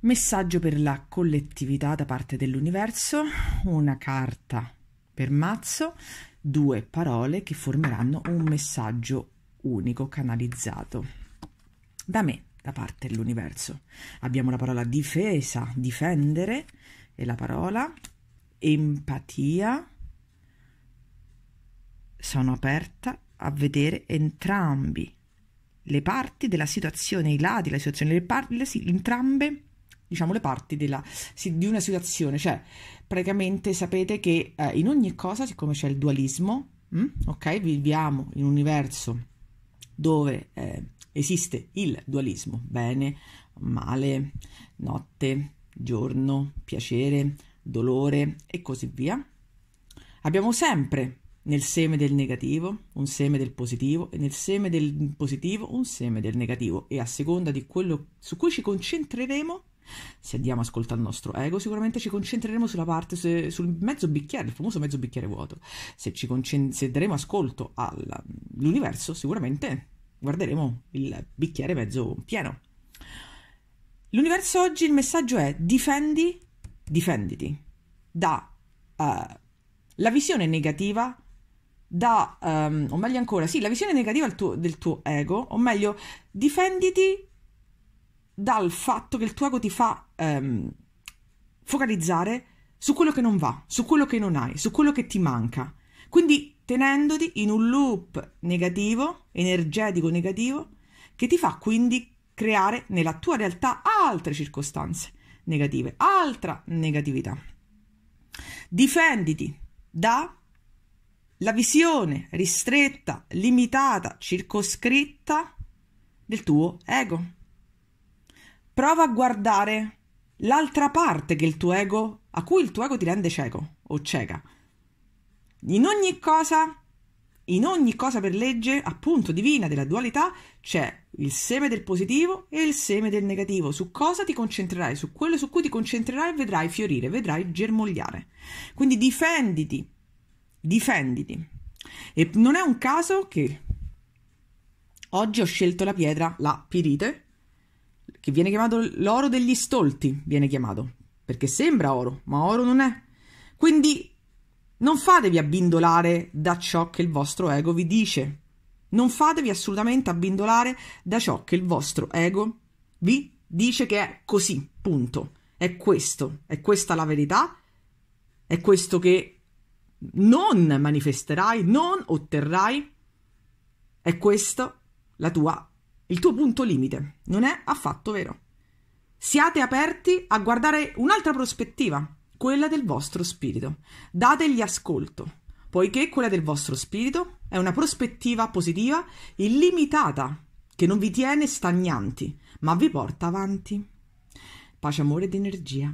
Messaggio per la collettività da parte dell'universo, una carta per mazzo, due parole che formeranno un messaggio unico canalizzato da me, da parte dell'universo. Abbiamo la parola difesa, difendere e la parola empatia. Sono aperta a vedere entrambi le parti della situazione, i lati della situazione, le parti, le, sì, entrambe diciamo, le parti della, di una situazione. Cioè, praticamente sapete che eh, in ogni cosa, siccome c'è il dualismo, mh, mm, ok, viviamo in un universo dove eh, esiste il dualismo, bene, male, notte, giorno, piacere, dolore e così via. Abbiamo sempre nel seme del negativo un seme del positivo e nel seme del positivo un seme del negativo e a seconda di quello su cui ci concentreremo se andiamo ascoltando il nostro ego, sicuramente ci concentreremo sulla parte, se, sul mezzo bicchiere, il famoso mezzo bicchiere vuoto. Se, ci concent- se daremo ascolto all'universo, sicuramente guarderemo il bicchiere mezzo pieno. L'universo oggi il messaggio è difendi, difenditi da uh, la visione negativa da, um, o meglio ancora, sì, la visione negativa del tuo, del tuo ego, o meglio, difenditi dal fatto che il tuo ego ti fa ehm, focalizzare su quello che non va, su quello che non hai, su quello che ti manca. Quindi tenendoti in un loop negativo, energetico negativo, che ti fa quindi creare nella tua realtà altre circostanze negative, altra negatività. Difenditi da la visione ristretta, limitata, circoscritta del tuo ego Prova a guardare l'altra parte che il tuo ego, a cui il tuo ego ti rende cieco o cieca. In ogni cosa, in ogni cosa per legge, appunto divina della dualità, c'è il seme del positivo e il seme del negativo. Su cosa ti concentrerai? Su quello su cui ti concentrerai vedrai fiorire, vedrai germogliare. Quindi difenditi, difenditi. E non è un caso che oggi ho scelto la pietra, la pirite, che viene chiamato l'oro degli stolti, viene chiamato, perché sembra oro, ma oro non è. Quindi non fatevi abbindolare da ciò che il vostro ego vi dice. Non fatevi assolutamente abbindolare da ciò che il vostro ego vi dice che è così, punto. È questo, è questa la verità, è questo che non manifesterai, non otterrai, è questa la tua il tuo punto limite. Non è affatto vero. Siate aperti a guardare un'altra prospettiva, quella del vostro spirito. Dategli ascolto, poiché quella del vostro spirito è una prospettiva positiva illimitata, che non vi tiene stagnanti, ma vi porta avanti. Pace, amore ed energia.